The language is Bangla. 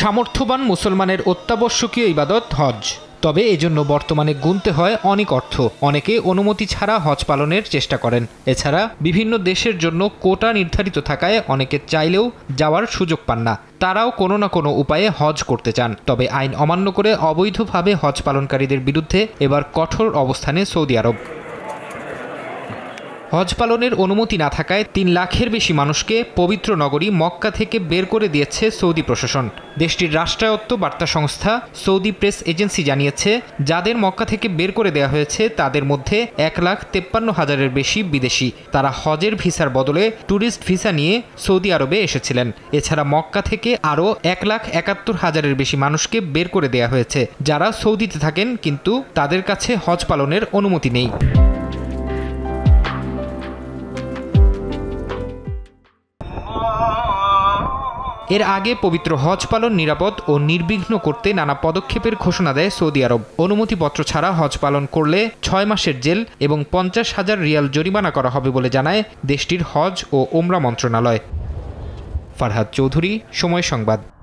সামর্থ্যবান মুসলমানের অত্যাবশ্যকীয় ইবাদত হজ তবে এজন্য বর্তমানে গুনতে হয় অনেক অর্থ অনেকে অনুমতি ছাড়া হজ পালনের চেষ্টা করেন এছাড়া বিভিন্ন দেশের জন্য কোটা নির্ধারিত থাকায় অনেকে চাইলেও যাওয়ার সুযোগ পান না তারাও কোনো না কোনো উপায়ে হজ করতে চান তবে আইন অমান্য করে অবৈধভাবে হজ পালনকারীদের বিরুদ্ধে এবার কঠোর অবস্থানে সৌদি আরব হজ পালনের অনুমতি না থাকায় তিন লাখের বেশি মানুষকে পবিত্র নগরী মক্কা থেকে বের করে দিয়েছে সৌদি প্রশাসন দেশটির রাষ্ট্রায়ত্ত বার্তা সংস্থা সৌদি প্রেস এজেন্সি জানিয়েছে যাদের মক্কা থেকে বের করে দেওয়া হয়েছে তাদের মধ্যে এক লাখ তেপ্পান্ন হাজারের বেশি বিদেশি তারা হজের ভিসার বদলে ট্যুরিস্ট ভিসা নিয়ে সৌদি আরবে এসেছিলেন এছাড়া মক্কা থেকে আরও এক লাখ একাত্তর হাজারের বেশি মানুষকে বের করে দেওয়া হয়েছে যারা সৌদিতে থাকেন কিন্তু তাদের কাছে হজ পালনের অনুমতি নেই এর আগে পবিত্র হজ পালন নিরাপদ ও নির্বিঘ্ন করতে নানা পদক্ষেপের ঘোষণা দেয় সৌদি আরব অনুমতিপত্র ছাড়া হজ পালন করলে ছয় মাসের জেল এবং পঞ্চাশ হাজার রিয়াল জরিমানা করা হবে বলে জানায় দেশটির হজ ও ওমরা মন্ত্রণালয় ফারহাদ চৌধুরী সময় সংবাদ